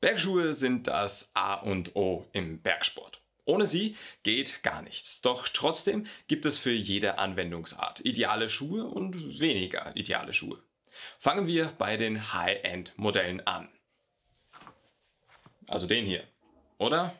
Bergschuhe sind das A und O im Bergsport. Ohne sie geht gar nichts. Doch trotzdem gibt es für jede Anwendungsart ideale Schuhe und weniger ideale Schuhe. Fangen wir bei den High-End-Modellen an. Also den hier, oder?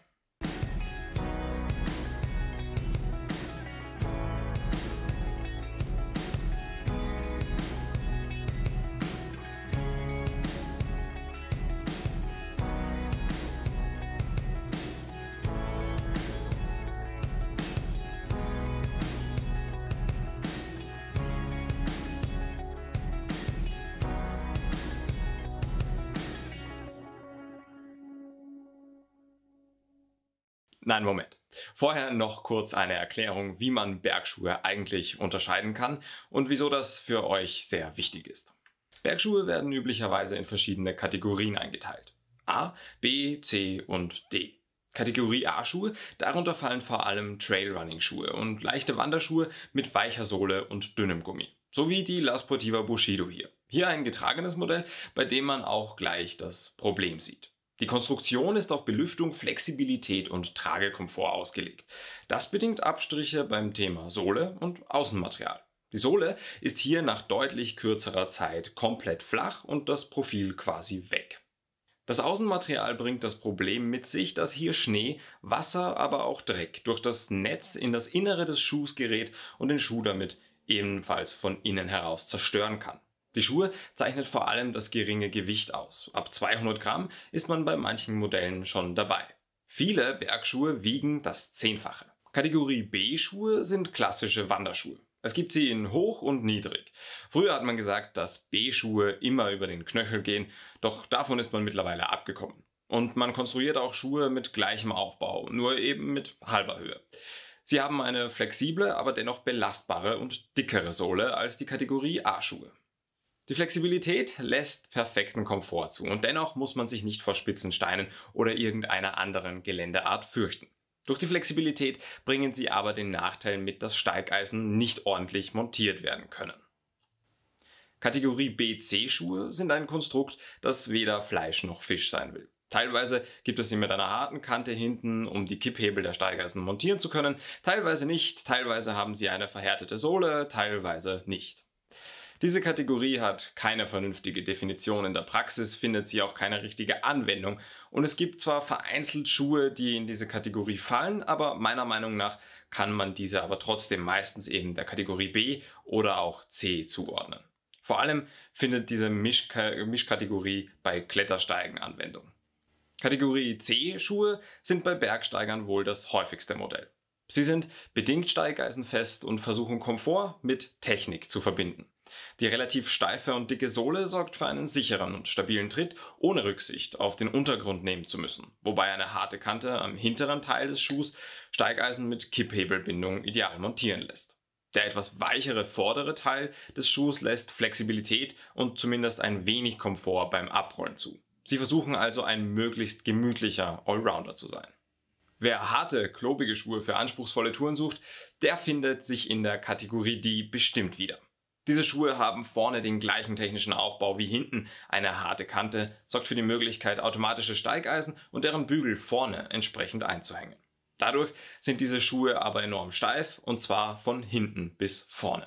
Nein, Moment. Vorher noch kurz eine Erklärung, wie man Bergschuhe eigentlich unterscheiden kann und wieso das für euch sehr wichtig ist. Bergschuhe werden üblicherweise in verschiedene Kategorien eingeteilt. A, B, C und D. Kategorie A-Schuhe, darunter fallen vor allem Trailrunning-Schuhe und leichte Wanderschuhe mit weicher Sohle und dünnem Gummi. Sowie die La Sportiva Bushido hier. Hier ein getragenes Modell, bei dem man auch gleich das Problem sieht. Die Konstruktion ist auf Belüftung, Flexibilität und Tragekomfort ausgelegt. Das bedingt Abstriche beim Thema Sohle und Außenmaterial. Die Sohle ist hier nach deutlich kürzerer Zeit komplett flach und das Profil quasi weg. Das Außenmaterial bringt das Problem mit sich, dass hier Schnee, Wasser, aber auch Dreck durch das Netz in das Innere des Schuhs gerät und den Schuh damit ebenfalls von innen heraus zerstören kann. Die Schuhe zeichnet vor allem das geringe Gewicht aus. Ab 200 Gramm ist man bei manchen Modellen schon dabei. Viele Bergschuhe wiegen das Zehnfache. Kategorie B-Schuhe sind klassische Wanderschuhe. Es gibt sie in hoch und niedrig. Früher hat man gesagt, dass B-Schuhe immer über den Knöchel gehen, doch davon ist man mittlerweile abgekommen. Und man konstruiert auch Schuhe mit gleichem Aufbau, nur eben mit halber Höhe. Sie haben eine flexible, aber dennoch belastbare und dickere Sohle als die Kategorie A-Schuhe. Die Flexibilität lässt perfekten Komfort zu und dennoch muss man sich nicht vor spitzen Steinen oder irgendeiner anderen Geländeart fürchten. Durch die Flexibilität bringen sie aber den Nachteil mit, dass Steigeisen nicht ordentlich montiert werden können. Kategorie BC-Schuhe sind ein Konstrukt, das weder Fleisch noch Fisch sein will. Teilweise gibt es sie mit einer harten Kante hinten, um die Kipphebel der Steigeisen montieren zu können, teilweise nicht, teilweise haben sie eine verhärtete Sohle, teilweise nicht. Diese Kategorie hat keine vernünftige Definition. In der Praxis findet sie auch keine richtige Anwendung. Und es gibt zwar vereinzelt Schuhe, die in diese Kategorie fallen, aber meiner Meinung nach kann man diese aber trotzdem meistens eben der Kategorie B oder auch C zuordnen. Vor allem findet diese Mischkategorie bei Klettersteigen Anwendung. Kategorie C Schuhe sind bei Bergsteigern wohl das häufigste Modell. Sie sind bedingt steigeisenfest und versuchen Komfort mit Technik zu verbinden. Die relativ steife und dicke Sohle sorgt für einen sicheren und stabilen Tritt, ohne Rücksicht auf den Untergrund nehmen zu müssen, wobei eine harte Kante am hinteren Teil des Schuhs Steigeisen mit Kipphebelbindung ideal montieren lässt. Der etwas weichere vordere Teil des Schuhs lässt Flexibilität und zumindest ein wenig Komfort beim Abrollen zu. Sie versuchen also ein möglichst gemütlicher Allrounder zu sein. Wer harte, klobige Schuhe für anspruchsvolle Touren sucht, der findet sich in der Kategorie D bestimmt wieder. Diese Schuhe haben vorne den gleichen technischen Aufbau wie hinten. Eine harte Kante sorgt für die Möglichkeit, automatische Steigeisen und deren Bügel vorne entsprechend einzuhängen. Dadurch sind diese Schuhe aber enorm steif und zwar von hinten bis vorne.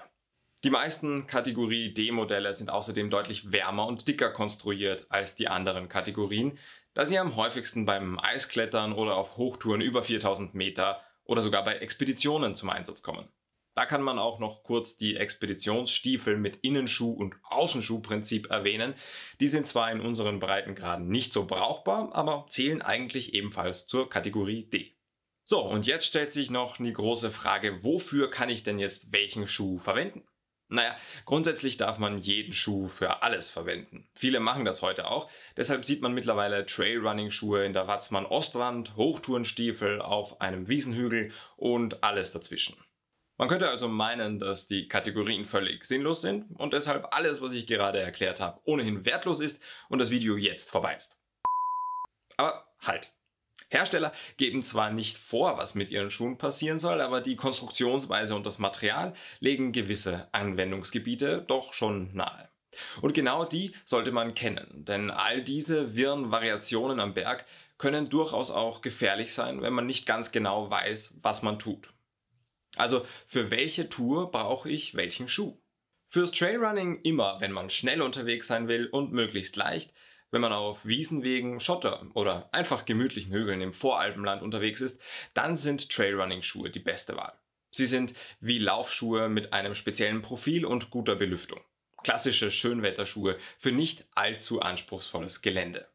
Die meisten Kategorie D-Modelle sind außerdem deutlich wärmer und dicker konstruiert als die anderen Kategorien, da sie am häufigsten beim Eisklettern oder auf Hochtouren über 4000 Meter oder sogar bei Expeditionen zum Einsatz kommen. Da kann man auch noch kurz die Expeditionsstiefel mit Innenschuh- und Außenschuhprinzip erwähnen. Die sind zwar in unseren Breitengraden nicht so brauchbar, aber zählen eigentlich ebenfalls zur Kategorie D. So, und jetzt stellt sich noch die große Frage, wofür kann ich denn jetzt welchen Schuh verwenden? Naja, grundsätzlich darf man jeden Schuh für alles verwenden. Viele machen das heute auch. Deshalb sieht man mittlerweile Trailrunning-Schuhe in der Watzmann ostwand Hochtourenstiefel auf einem Wiesenhügel und alles dazwischen. Man könnte also meinen, dass die Kategorien völlig sinnlos sind und deshalb alles, was ich gerade erklärt habe, ohnehin wertlos ist und das Video jetzt vorbei ist. Aber halt. Hersteller geben zwar nicht vor, was mit ihren Schuhen passieren soll, aber die Konstruktionsweise und das Material legen gewisse Anwendungsgebiete doch schon nahe. Und genau die sollte man kennen, denn all diese wirren Variationen am Berg können durchaus auch gefährlich sein, wenn man nicht ganz genau weiß, was man tut. Also für welche Tour brauche ich welchen Schuh? Fürs Trailrunning immer, wenn man schnell unterwegs sein will und möglichst leicht, wenn man auf Wiesenwegen, Schotter oder einfach gemütlichen Hügeln im Voralpenland unterwegs ist, dann sind Trailrunning-Schuhe die beste Wahl. Sie sind wie Laufschuhe mit einem speziellen Profil und guter Belüftung. Klassische Schönwetterschuhe für nicht allzu anspruchsvolles Gelände.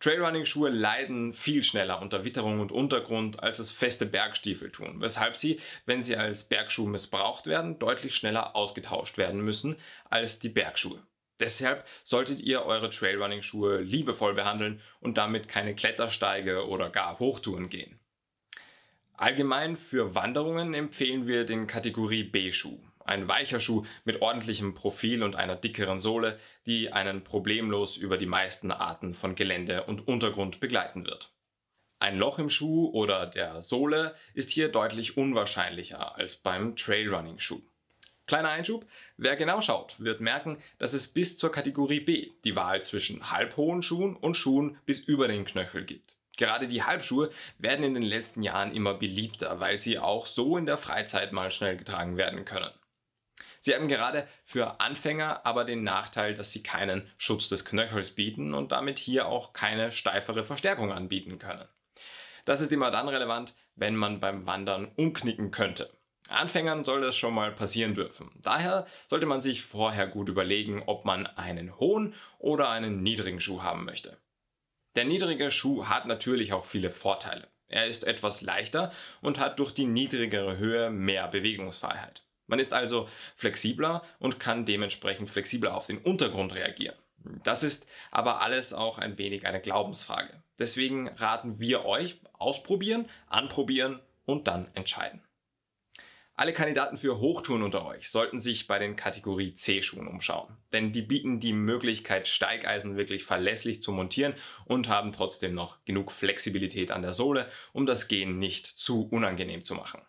Trailrunning-Schuhe leiden viel schneller unter Witterung und Untergrund, als es feste Bergstiefel tun, weshalb sie, wenn sie als Bergschuh missbraucht werden, deutlich schneller ausgetauscht werden müssen als die Bergschuhe. Deshalb solltet ihr eure Trailrunning-Schuhe liebevoll behandeln und damit keine Klettersteige oder gar Hochtouren gehen. Allgemein für Wanderungen empfehlen wir den Kategorie B-Schuh. Ein weicher Schuh mit ordentlichem Profil und einer dickeren Sohle, die einen problemlos über die meisten Arten von Gelände und Untergrund begleiten wird. Ein Loch im Schuh oder der Sohle ist hier deutlich unwahrscheinlicher als beim Trailrunning-Schuh. Kleiner Einschub, wer genau schaut, wird merken, dass es bis zur Kategorie B die Wahl zwischen halbhohen Schuhen und Schuhen bis über den Knöchel gibt. Gerade die Halbschuhe werden in den letzten Jahren immer beliebter, weil sie auch so in der Freizeit mal schnell getragen werden können. Sie haben gerade für Anfänger aber den Nachteil, dass sie keinen Schutz des Knöchels bieten und damit hier auch keine steifere Verstärkung anbieten können. Das ist immer dann relevant, wenn man beim Wandern umknicken könnte. Anfängern soll das schon mal passieren dürfen. Daher sollte man sich vorher gut überlegen, ob man einen hohen oder einen niedrigen Schuh haben möchte. Der niedrige Schuh hat natürlich auch viele Vorteile. Er ist etwas leichter und hat durch die niedrigere Höhe mehr Bewegungsfreiheit. Man ist also flexibler und kann dementsprechend flexibler auf den Untergrund reagieren. Das ist aber alles auch ein wenig eine Glaubensfrage. Deswegen raten wir euch, ausprobieren, anprobieren und dann entscheiden. Alle Kandidaten für Hochtouren unter euch sollten sich bei den Kategorie C Schuhen umschauen, denn die bieten die Möglichkeit, Steigeisen wirklich verlässlich zu montieren und haben trotzdem noch genug Flexibilität an der Sohle, um das Gehen nicht zu unangenehm zu machen.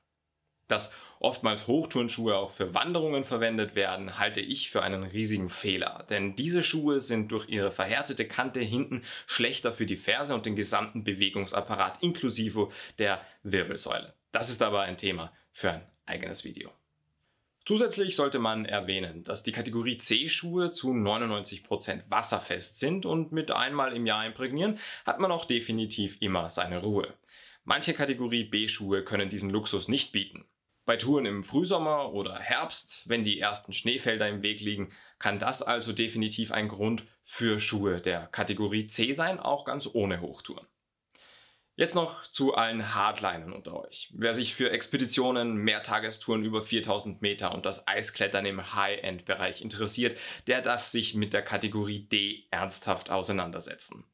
Das oftmals Hochturnschuhe auch für Wanderungen verwendet werden, halte ich für einen riesigen Fehler. Denn diese Schuhe sind durch ihre verhärtete Kante hinten schlechter für die Ferse und den gesamten Bewegungsapparat inklusive der Wirbelsäule. Das ist aber ein Thema für ein eigenes Video. Zusätzlich sollte man erwähnen, dass die Kategorie C-Schuhe zu 99% wasserfest sind und mit einmal im Jahr imprägnieren hat man auch definitiv immer seine Ruhe. Manche Kategorie B-Schuhe können diesen Luxus nicht bieten. Bei Touren im Frühsommer oder Herbst, wenn die ersten Schneefelder im Weg liegen, kann das also definitiv ein Grund für Schuhe der Kategorie C sein, auch ganz ohne Hochtouren. Jetzt noch zu allen Hardlinern unter euch. Wer sich für Expeditionen, Mehrtagestouren über 4000 Meter und das Eisklettern im High-End-Bereich interessiert, der darf sich mit der Kategorie D ernsthaft auseinandersetzen.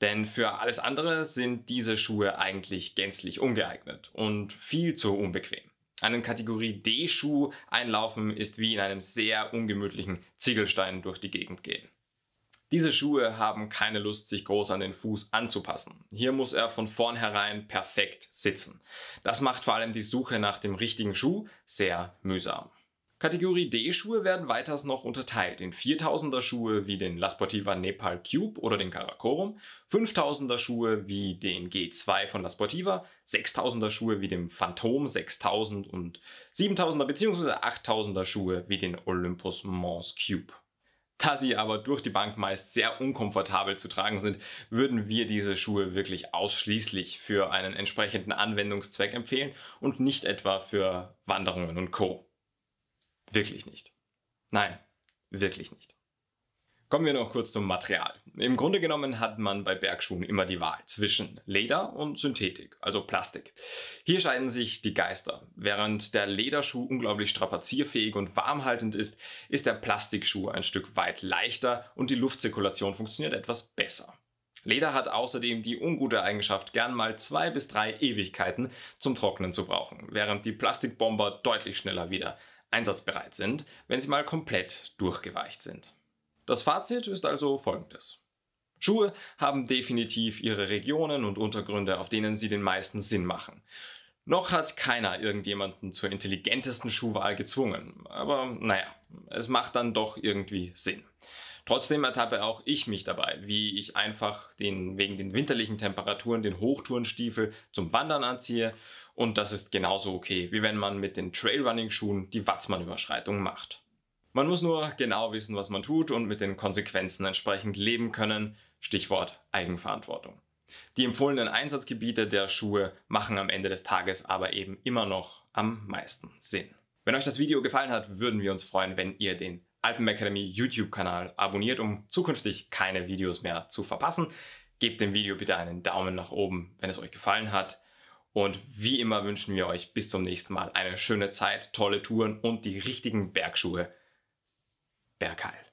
Denn für alles andere sind diese Schuhe eigentlich gänzlich ungeeignet und viel zu unbequem. Einen Kategorie D-Schuh einlaufen ist wie in einem sehr ungemütlichen Ziegelstein durch die Gegend gehen. Diese Schuhe haben keine Lust, sich groß an den Fuß anzupassen. Hier muss er von vornherein perfekt sitzen. Das macht vor allem die Suche nach dem richtigen Schuh sehr mühsam. Kategorie D-Schuhe werden weiters noch unterteilt in 4000er Schuhe wie den La Sportiva Nepal Cube oder den Karakorum, 5000er Schuhe wie den G2 von La Sportiva, 6000er Schuhe wie dem Phantom 6000 und 7000er bzw. 8000er Schuhe wie den Olympus Mons Cube. Da sie aber durch die Bank meist sehr unkomfortabel zu tragen sind, würden wir diese Schuhe wirklich ausschließlich für einen entsprechenden Anwendungszweck empfehlen und nicht etwa für Wanderungen und Co. Wirklich nicht. Nein, wirklich nicht. Kommen wir noch kurz zum Material. Im Grunde genommen hat man bei Bergschuhen immer die Wahl zwischen Leder und Synthetik, also Plastik. Hier scheiden sich die Geister. Während der Lederschuh unglaublich strapazierfähig und warmhaltend ist, ist der Plastikschuh ein Stück weit leichter und die Luftzirkulation funktioniert etwas besser. Leder hat außerdem die ungute Eigenschaft, gern mal zwei bis drei Ewigkeiten zum Trocknen zu brauchen, während die Plastikbomber deutlich schneller wieder einsatzbereit sind, wenn sie mal komplett durchgeweicht sind. Das Fazit ist also folgendes. Schuhe haben definitiv ihre Regionen und Untergründe, auf denen sie den meisten Sinn machen. Noch hat keiner irgendjemanden zur intelligentesten Schuhwahl gezwungen, aber naja, es macht dann doch irgendwie Sinn. Trotzdem ertappe auch ich mich dabei, wie ich einfach den, wegen den winterlichen Temperaturen den Hochtourenstiefel zum Wandern anziehe und das ist genauso okay, wie wenn man mit den Trailrunning-Schuhen die Watzmann-Überschreitung macht. Man muss nur genau wissen, was man tut und mit den Konsequenzen entsprechend leben können, Stichwort Eigenverantwortung. Die empfohlenen Einsatzgebiete der Schuhe machen am Ende des Tages aber eben immer noch am meisten Sinn. Wenn euch das Video gefallen hat, würden wir uns freuen, wenn ihr den Alpenakademie YouTube-Kanal abonniert, um zukünftig keine Videos mehr zu verpassen. Gebt dem Video bitte einen Daumen nach oben, wenn es euch gefallen hat. Und wie immer wünschen wir euch bis zum nächsten Mal eine schöne Zeit, tolle Touren und die richtigen Bergschuhe. Bergheil.